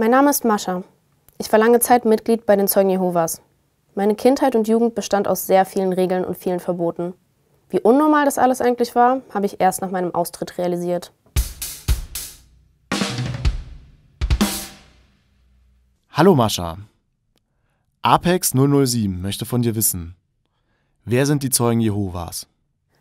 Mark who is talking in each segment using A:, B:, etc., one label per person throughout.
A: Mein Name ist Mascha. Ich war lange Zeit Mitglied bei den Zeugen Jehovas. Meine Kindheit und Jugend bestand aus sehr vielen Regeln und vielen Verboten. Wie unnormal das alles eigentlich war, habe ich erst nach meinem Austritt realisiert.
B: Hallo Mascha. Apex 007 möchte von dir wissen, wer sind die Zeugen Jehovas?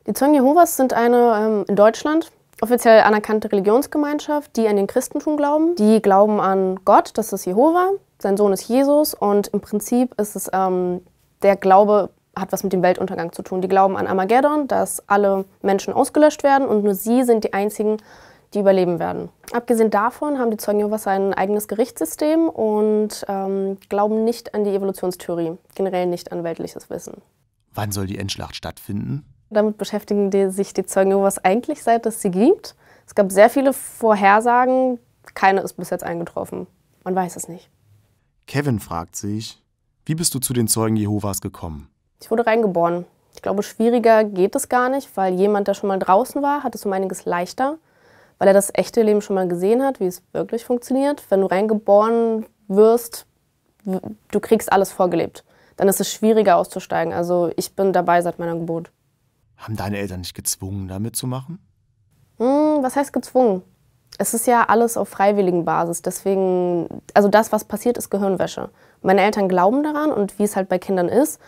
A: Die Zeugen Jehovas sind eine ähm, in Deutschland offiziell anerkannte Religionsgemeinschaft, die an den Christentum glauben. Die glauben an Gott, das ist Jehova, sein Sohn ist Jesus und im Prinzip ist es ähm, der Glaube hat was mit dem Weltuntergang zu tun. Die glauben an Armageddon, dass alle Menschen ausgelöscht werden und nur sie sind die einzigen, die überleben werden. Abgesehen davon haben die Zeugen Jehovas ein eigenes Gerichtssystem und ähm, glauben nicht an die Evolutionstheorie, generell nicht an weltliches Wissen.
B: Wann soll die Endschlacht stattfinden?
A: Damit beschäftigen die sich die Zeugen Jehovas eigentlich, seit es sie gibt. Es gab sehr viele Vorhersagen, keine ist bis jetzt eingetroffen. Man weiß es nicht.
B: Kevin fragt sich, wie bist du zu den Zeugen Jehovas gekommen?
A: Ich wurde reingeboren. Ich glaube, schwieriger geht es gar nicht, weil jemand, der schon mal draußen war, hat es um einiges leichter, weil er das echte Leben schon mal gesehen hat, wie es wirklich funktioniert. Wenn du reingeboren wirst, du kriegst alles vorgelebt. Dann ist es schwieriger auszusteigen. Also ich bin dabei seit meiner Geburt.
B: Haben deine Eltern nicht gezwungen, damit zu machen?
A: Hm, was heißt gezwungen? Es ist ja alles auf freiwilligen Basis. Deswegen, also das, was passiert, ist Gehirnwäsche. Meine Eltern glauben daran und wie es halt bei Kindern ist,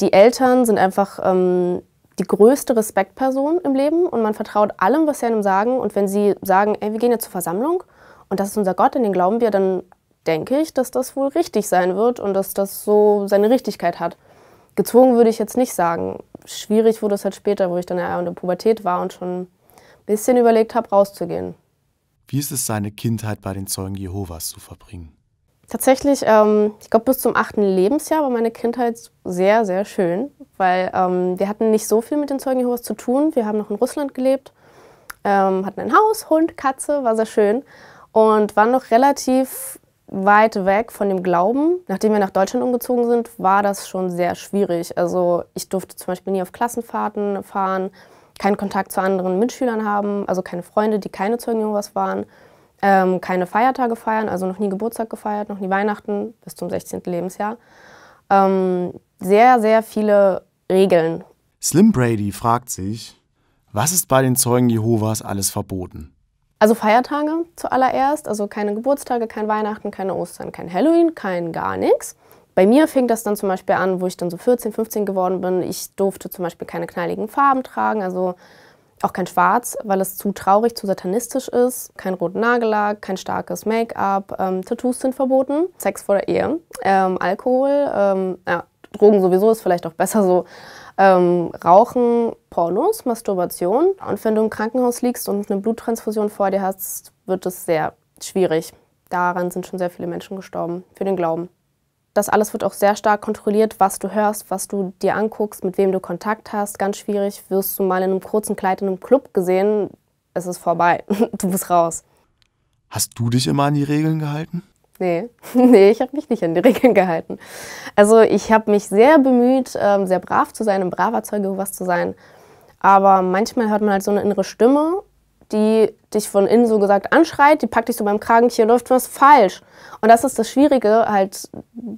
A: die Eltern sind einfach ähm, die größte Respektperson im Leben und man vertraut allem, was sie einem sagen. Und wenn sie sagen, ey, wir gehen jetzt zur Versammlung und das ist unser Gott, in den glauben wir, dann denke ich, dass das wohl richtig sein wird und dass das so seine Richtigkeit hat gezwungen würde ich jetzt nicht sagen. Schwierig wurde es halt später, wo ich dann ja in der Pubertät war und schon ein bisschen überlegt habe, rauszugehen.
B: Wie ist es, seine Kindheit bei den Zeugen Jehovas zu verbringen?
A: Tatsächlich, ähm, ich glaube, bis zum achten Lebensjahr war meine Kindheit sehr, sehr schön, weil ähm, wir hatten nicht so viel mit den Zeugen Jehovas zu tun. Wir haben noch in Russland gelebt, ähm, hatten ein Haus, Hund, Katze, war sehr schön und waren noch relativ weit weg von dem Glauben. Nachdem wir nach Deutschland umgezogen sind, war das schon sehr schwierig. Also ich durfte zum Beispiel nie auf Klassenfahrten fahren, keinen Kontakt zu anderen Mitschülern haben, also keine Freunde, die keine Zeugen Jehovas waren, ähm, keine Feiertage feiern, also noch nie Geburtstag gefeiert, noch nie Weihnachten bis zum 16. Lebensjahr. Ähm, sehr, sehr viele Regeln.
B: Slim Brady fragt sich, was ist bei den Zeugen Jehovas alles verboten?
A: Also Feiertage zuallererst, also keine Geburtstage, kein Weihnachten, keine Ostern, kein Halloween, kein gar nichts. Bei mir fing das dann zum Beispiel an, wo ich dann so 14, 15 geworden bin. Ich durfte zum Beispiel keine knalligen Farben tragen, also auch kein Schwarz, weil es zu traurig, zu satanistisch ist. Kein roten Nagellack, kein starkes Make-up, ähm, Tattoos sind verboten, Sex vor der Ehe, ähm, Alkohol, ähm, ja, Drogen sowieso ist vielleicht auch besser so. Ähm, Rauchen, Pornos, Masturbation. Und wenn du im Krankenhaus liegst und eine Bluttransfusion vor dir hast, wird es sehr schwierig. Daran sind schon sehr viele Menschen gestorben, für den Glauben. Das alles wird auch sehr stark kontrolliert, was du hörst, was du dir anguckst, mit wem du Kontakt hast. Ganz schwierig, wirst du mal in einem kurzen Kleid in einem Club gesehen, es ist vorbei, du bist raus.
B: Hast du dich immer an die Regeln gehalten?
A: Nee, nee, ich habe mich nicht an die Regeln gehalten. Also ich habe mich sehr bemüht, ähm, sehr brav zu sein, ein braver Zeuge was zu sein. Aber manchmal hört man halt so eine innere Stimme, die dich von innen so gesagt anschreit, die packt dich so beim Kragen, hier läuft was falsch. Und das ist das Schwierige, halt,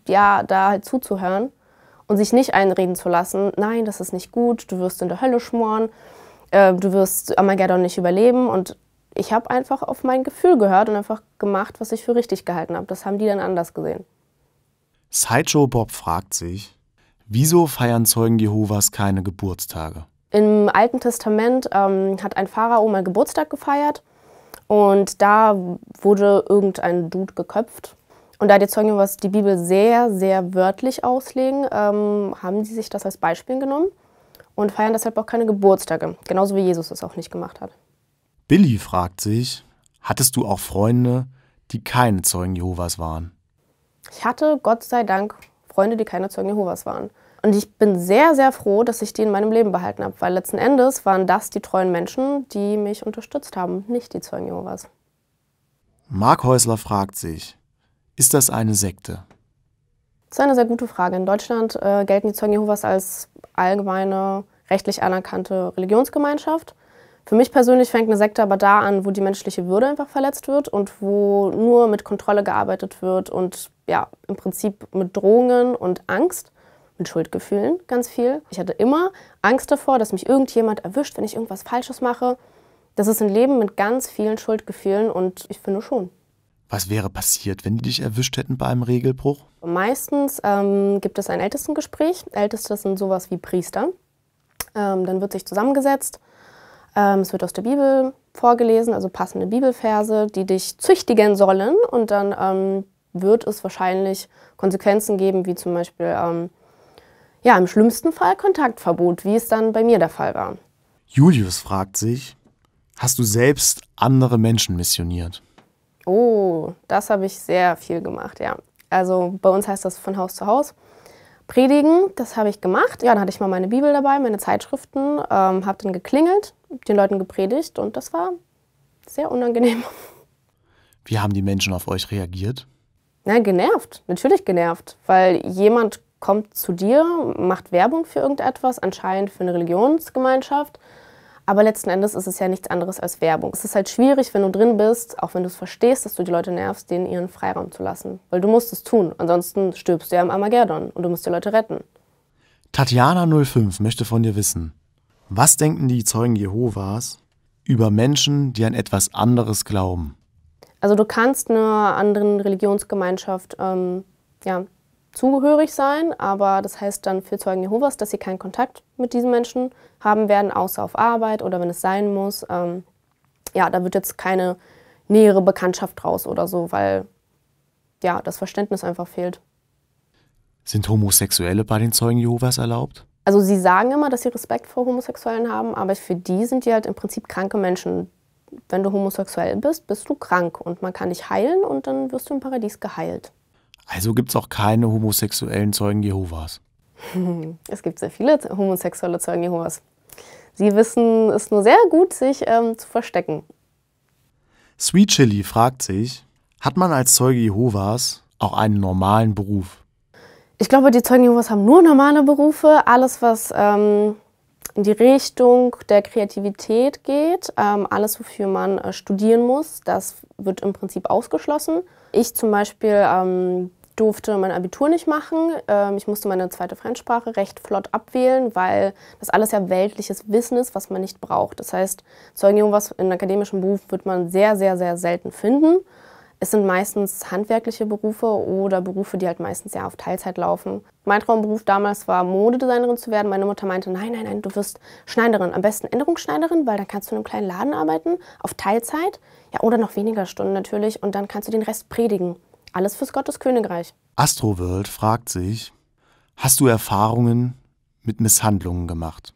A: ja, da halt zuzuhören und sich nicht einreden zu lassen, nein, das ist nicht gut, du wirst in der Hölle schmoren, äh, du wirst Armageddon nicht überleben und ich habe einfach auf mein Gefühl gehört und einfach gemacht, was ich für richtig gehalten habe. Das haben die dann anders gesehen.
B: Sideshow Bob fragt sich, wieso feiern Zeugen Jehovas keine Geburtstage?
A: Im Alten Testament ähm, hat ein Pharao mal Geburtstag gefeiert und da wurde irgendein Dude geköpft. Und da die Zeugen Jehovas die Bibel sehr, sehr wörtlich auslegen, ähm, haben sie sich das als Beispiel genommen und feiern deshalb auch keine Geburtstage. Genauso wie Jesus es auch nicht gemacht hat.
B: Billy fragt sich, hattest du auch Freunde, die keine Zeugen Jehovas waren?
A: Ich hatte, Gott sei Dank, Freunde, die keine Zeugen Jehovas waren. Und ich bin sehr, sehr froh, dass ich die in meinem Leben behalten habe, weil letzten Endes waren das die treuen Menschen, die mich unterstützt haben, nicht die Zeugen Jehovas.
B: Mark Häusler fragt sich, ist das eine Sekte?
A: Das ist eine sehr gute Frage. In Deutschland äh, gelten die Zeugen Jehovas als allgemeine, rechtlich anerkannte Religionsgemeinschaft. Für mich persönlich fängt eine Sekte aber da an, wo die menschliche Würde einfach verletzt wird und wo nur mit Kontrolle gearbeitet wird und ja, im Prinzip mit Drohungen und Angst, mit Schuldgefühlen ganz viel. Ich hatte immer Angst davor, dass mich irgendjemand erwischt, wenn ich irgendwas Falsches mache. Das ist ein Leben mit ganz vielen Schuldgefühlen und ich finde schon.
B: Was wäre passiert, wenn die dich erwischt hätten bei einem Regelbruch?
A: Meistens ähm, gibt es ein Ältestengespräch. Älteste sind sowas wie Priester. Ähm, dann wird sich zusammengesetzt ähm, es wird aus der Bibel vorgelesen, also passende Bibelverse, die dich züchtigen sollen. Und dann ähm, wird es wahrscheinlich Konsequenzen geben, wie zum Beispiel, ähm, ja, im schlimmsten Fall Kontaktverbot, wie es dann bei mir der Fall war.
B: Julius fragt sich, hast du selbst andere Menschen missioniert?
A: Oh, das habe ich sehr viel gemacht, ja. Also bei uns heißt das von Haus zu Haus. Predigen, das habe ich gemacht. Ja, dann hatte ich mal meine Bibel dabei, meine Zeitschriften, ähm, habe dann geklingelt den Leuten gepredigt und das war sehr unangenehm.
B: Wie haben die Menschen auf euch reagiert?
A: Na, genervt, natürlich genervt, weil jemand kommt zu dir, macht Werbung für irgendetwas, anscheinend für eine Religionsgemeinschaft. Aber letzten Endes ist es ja nichts anderes als Werbung. Es ist halt schwierig, wenn du drin bist, auch wenn du es verstehst, dass du die Leute nervst, denen ihren Freiraum zu lassen. Weil du musst es tun, ansonsten stirbst du ja im Armageddon und du musst die Leute retten.
B: Tatjana05 möchte von dir wissen, was denken die Zeugen Jehovas über Menschen, die an etwas anderes glauben?
A: Also du kannst einer anderen Religionsgemeinschaft ähm, ja, zugehörig sein, aber das heißt dann für Zeugen Jehovas, dass sie keinen Kontakt mit diesen Menschen haben werden, außer auf Arbeit oder wenn es sein muss. Ähm, ja, da wird jetzt keine nähere Bekanntschaft draus oder so, weil ja, das Verständnis einfach fehlt.
B: Sind Homosexuelle bei den Zeugen Jehovas erlaubt?
A: also sie sagen immer, dass sie Respekt vor Homosexuellen haben, aber für die sind die halt im Prinzip kranke Menschen. Wenn du homosexuell bist, bist du krank und man kann dich heilen und dann wirst du im Paradies geheilt.
B: Also gibt es auch keine homosexuellen Zeugen Jehovas?
A: es gibt sehr viele homosexuelle Zeugen Jehovas. Sie wissen es nur sehr gut, sich ähm, zu verstecken.
B: Sweet Chili fragt sich, hat man als Zeuge Jehovas auch einen normalen Beruf?
A: Ich glaube, die Zeugen Jehovas haben nur normale Berufe. Alles, was ähm, in die Richtung der Kreativität geht, ähm, alles, wofür man äh, studieren muss, das wird im Prinzip ausgeschlossen. Ich zum Beispiel ähm, durfte mein Abitur nicht machen. Ähm, ich musste meine zweite Fremdsprache recht flott abwählen, weil das alles ja weltliches Wissen ist, was man nicht braucht. Das heißt, Zeugen Jehovas in akademischen Berufen wird man sehr, sehr, sehr selten finden. Es sind meistens handwerkliche Berufe oder Berufe, die halt meistens ja auf Teilzeit laufen. Mein Traumberuf damals war, Modedesignerin zu werden. Meine Mutter meinte, nein, nein, nein, du wirst Schneiderin. Am besten Änderungsschneiderin, weil dann kannst du in einem kleinen Laden arbeiten, auf Teilzeit. Ja, oder noch weniger Stunden natürlich. Und dann kannst du den Rest predigen. Alles fürs Gottes Königreich.
B: Astroworld fragt sich, hast du Erfahrungen mit Misshandlungen gemacht?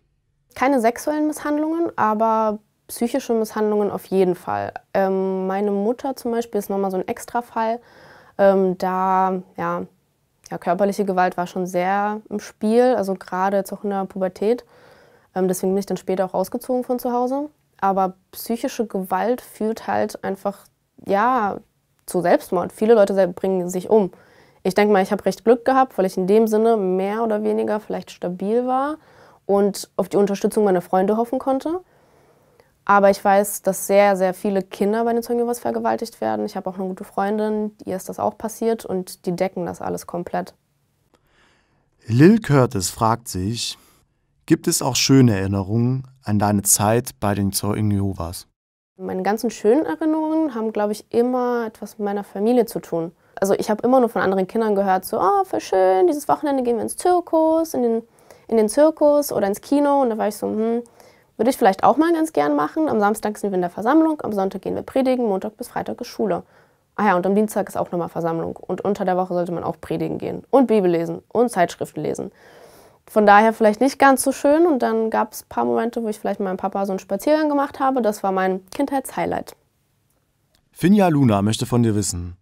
A: Keine sexuellen Misshandlungen, aber Psychische Misshandlungen auf jeden Fall. Ähm, meine Mutter zum Beispiel ist nochmal so ein Extrafall. Ähm, da, ja, ja, körperliche Gewalt war schon sehr im Spiel, also gerade jetzt auch in der Pubertät. Ähm, deswegen bin ich dann später auch rausgezogen von zu Hause. Aber psychische Gewalt führt halt einfach, ja, zu Selbstmord. Viele Leute bringen sich um. Ich denke mal, ich habe recht Glück gehabt, weil ich in dem Sinne mehr oder weniger vielleicht stabil war und auf die Unterstützung meiner Freunde hoffen konnte. Aber ich weiß, dass sehr, sehr viele Kinder bei den Zeugen Jehovas vergewaltigt werden. Ich habe auch eine gute Freundin, ihr ist das auch passiert und die decken das alles komplett.
B: Lil Curtis fragt sich, gibt es auch schöne Erinnerungen an deine Zeit bei den Zeugen Jehovas?
A: Meine ganzen schönen Erinnerungen haben, glaube ich, immer etwas mit meiner Familie zu tun. Also ich habe immer nur von anderen Kindern gehört, so, oh, voll schön, dieses Wochenende gehen wir ins Zirkus, in den, in den Zirkus oder ins Kino. Und da war ich so, hm, würde ich vielleicht auch mal ganz gern machen. Am Samstag sind wir in der Versammlung, am Sonntag gehen wir predigen, Montag bis Freitag ist Schule. Ah ja, und am Dienstag ist auch nochmal Versammlung. Und unter der Woche sollte man auch predigen gehen und Bibel lesen und Zeitschriften lesen. Von daher vielleicht nicht ganz so schön. Und dann gab es ein paar Momente, wo ich vielleicht mit meinem Papa so einen Spaziergang gemacht habe. Das war mein Kindheitshighlight.
B: Finja Luna möchte von dir wissen,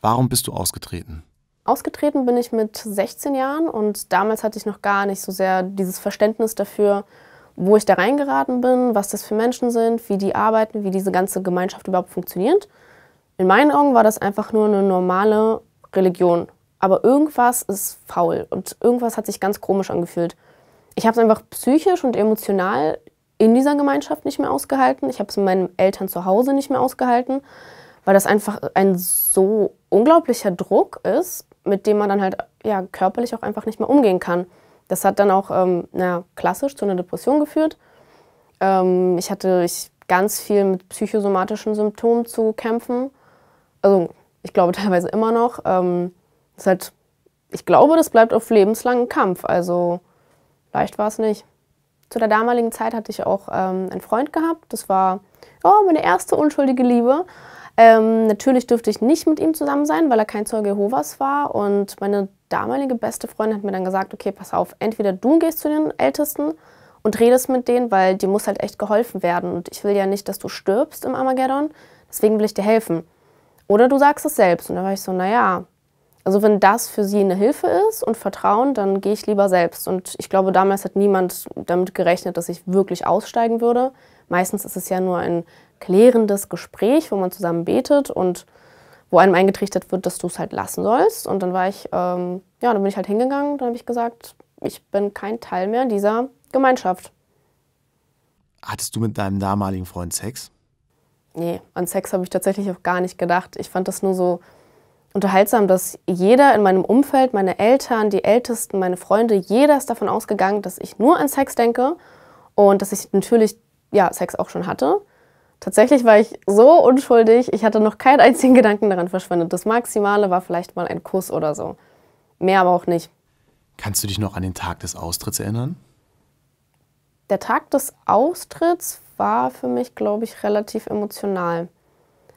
B: warum bist du ausgetreten?
A: Ausgetreten bin ich mit 16 Jahren und damals hatte ich noch gar nicht so sehr dieses Verständnis dafür, wo ich da reingeraten bin, was das für Menschen sind, wie die arbeiten, wie diese ganze Gemeinschaft überhaupt funktioniert. In meinen Augen war das einfach nur eine normale Religion. Aber irgendwas ist faul und irgendwas hat sich ganz komisch angefühlt. Ich habe es einfach psychisch und emotional in dieser Gemeinschaft nicht mehr ausgehalten. Ich habe es mit meinen Eltern zu Hause nicht mehr ausgehalten, weil das einfach ein so unglaublicher Druck ist, mit dem man dann halt ja körperlich auch einfach nicht mehr umgehen kann. Das hat dann auch ähm, na, klassisch zu einer Depression geführt. Ähm, ich hatte ich, ganz viel mit psychosomatischen Symptomen zu kämpfen. Also ich glaube teilweise immer noch. Ähm, ist halt, ich glaube, das bleibt auf lebenslangen Kampf. Also leicht war es nicht. Zu der damaligen Zeit hatte ich auch ähm, einen Freund gehabt. Das war oh, meine erste unschuldige Liebe. Ähm, natürlich durfte ich nicht mit ihm zusammen sein, weil er kein Zeuge Jehovas war. Und meine damalige beste Freundin hat mir dann gesagt, okay, pass auf, entweder du gehst zu den Ältesten und redest mit denen, weil dir muss halt echt geholfen werden. Und ich will ja nicht, dass du stirbst im Armageddon, deswegen will ich dir helfen. Oder du sagst es selbst. Und da war ich so, naja, also wenn das für sie eine Hilfe ist und Vertrauen, dann gehe ich lieber selbst. Und ich glaube, damals hat niemand damit gerechnet, dass ich wirklich aussteigen würde. Meistens ist es ja nur ein klärendes Gespräch, wo man zusammen betet und wo einem eingetrichtert wird, dass du es halt lassen sollst. Und dann war ich, ähm, ja, dann bin ich halt hingegangen, dann habe ich gesagt, ich bin kein Teil mehr dieser Gemeinschaft.
B: Hattest du mit deinem damaligen Freund Sex?
A: Nee, an Sex habe ich tatsächlich auch gar nicht gedacht. Ich fand das nur so unterhaltsam, dass jeder in meinem Umfeld, meine Eltern, die Ältesten, meine Freunde, jeder ist davon ausgegangen, dass ich nur an Sex denke und dass ich natürlich ja, Sex auch schon hatte. Tatsächlich war ich so unschuldig, ich hatte noch keinen einzigen Gedanken daran verschwendet. Das Maximale war vielleicht mal ein Kuss oder so. Mehr aber auch nicht.
B: Kannst du dich noch an den Tag des Austritts erinnern?
A: Der Tag des Austritts war für mich, glaube ich, relativ emotional.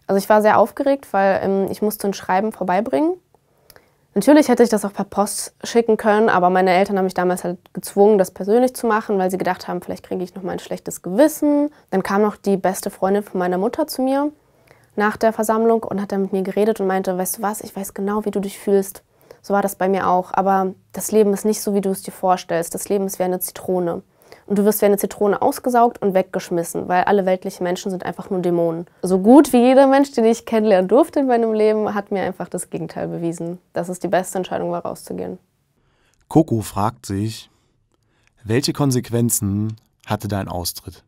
A: Also ich war sehr aufgeregt, weil ähm, ich musste ein Schreiben vorbeibringen Natürlich hätte ich das auch per Post schicken können, aber meine Eltern haben mich damals halt gezwungen, das persönlich zu machen, weil sie gedacht haben, vielleicht kriege ich noch mal ein schlechtes Gewissen. Dann kam noch die beste Freundin von meiner Mutter zu mir nach der Versammlung und hat dann mit mir geredet und meinte, weißt du was, ich weiß genau, wie du dich fühlst. So war das bei mir auch, aber das Leben ist nicht so, wie du es dir vorstellst. Das Leben ist wie eine Zitrone und du wirst wie eine Zitrone ausgesaugt und weggeschmissen, weil alle weltlichen Menschen sind einfach nur Dämonen. So gut wie jeder Mensch, den ich kennenlernen durfte in meinem Leben, hat mir einfach das Gegenteil bewiesen, dass es die beste Entscheidung war, rauszugehen.
B: Coco fragt sich, welche Konsequenzen hatte dein Austritt?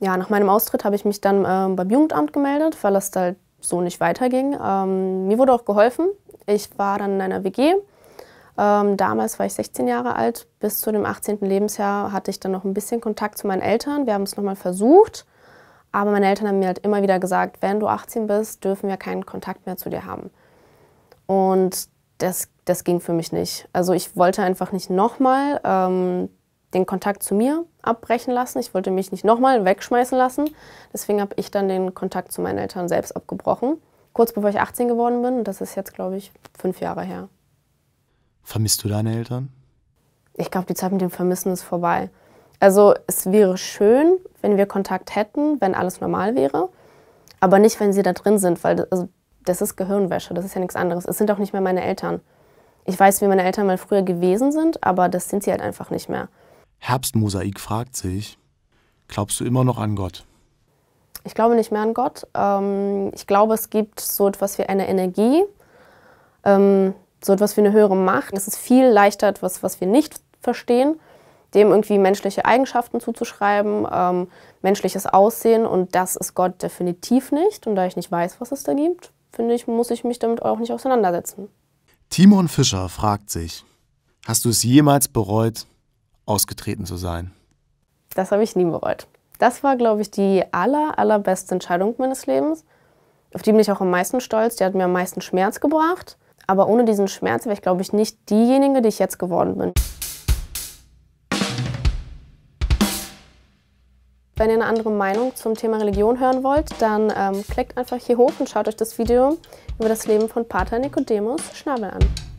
A: Ja, nach meinem Austritt habe ich mich dann ähm, beim Jugendamt gemeldet, weil das halt so nicht weiterging. Ähm, mir wurde auch geholfen. Ich war dann in einer WG ähm, damals war ich 16 Jahre alt. Bis zu dem 18. Lebensjahr hatte ich dann noch ein bisschen Kontakt zu meinen Eltern. Wir haben es nochmal versucht. Aber meine Eltern haben mir halt immer wieder gesagt, wenn du 18 bist, dürfen wir keinen Kontakt mehr zu dir haben. Und das, das ging für mich nicht. Also ich wollte einfach nicht nochmal ähm, den Kontakt zu mir abbrechen lassen. Ich wollte mich nicht nochmal wegschmeißen lassen. Deswegen habe ich dann den Kontakt zu meinen Eltern selbst abgebrochen. Kurz bevor ich 18 geworden bin. Und das ist jetzt, glaube ich, fünf Jahre her.
B: Vermisst du deine Eltern?
A: Ich glaube, die Zeit mit dem Vermissen ist vorbei. Also es wäre schön, wenn wir Kontakt hätten, wenn alles normal wäre, aber nicht, wenn sie da drin sind, weil das, also, das ist Gehirnwäsche, das ist ja nichts anderes. Es sind auch nicht mehr meine Eltern. Ich weiß, wie meine Eltern mal früher gewesen sind, aber das sind sie halt einfach nicht mehr.
B: Herbstmosaik fragt sich, glaubst du immer noch an Gott?
A: Ich glaube nicht mehr an Gott. Ähm, ich glaube, es gibt so etwas wie eine Energie. Ähm, so etwas wie eine höhere Macht. Es ist viel leichter, etwas, was wir nicht verstehen, dem irgendwie menschliche Eigenschaften zuzuschreiben, ähm, menschliches Aussehen. Und das ist Gott definitiv nicht. Und da ich nicht weiß, was es da gibt, finde ich, muss ich mich damit auch nicht auseinandersetzen.
B: Timon Fischer fragt sich, hast du es jemals bereut, ausgetreten zu sein?
A: Das habe ich nie bereut. Das war, glaube ich, die aller, allerbeste Entscheidung meines Lebens. Auf die bin ich auch am meisten stolz. Die hat mir am meisten Schmerz gebracht. Aber ohne diesen Schmerz wäre ich, glaube ich, nicht diejenige, die ich jetzt geworden bin. Wenn ihr eine andere Meinung zum Thema Religion hören wollt, dann ähm, klickt einfach hier hoch und schaut euch das Video über das Leben von Pater Nicodemus Schnabel an.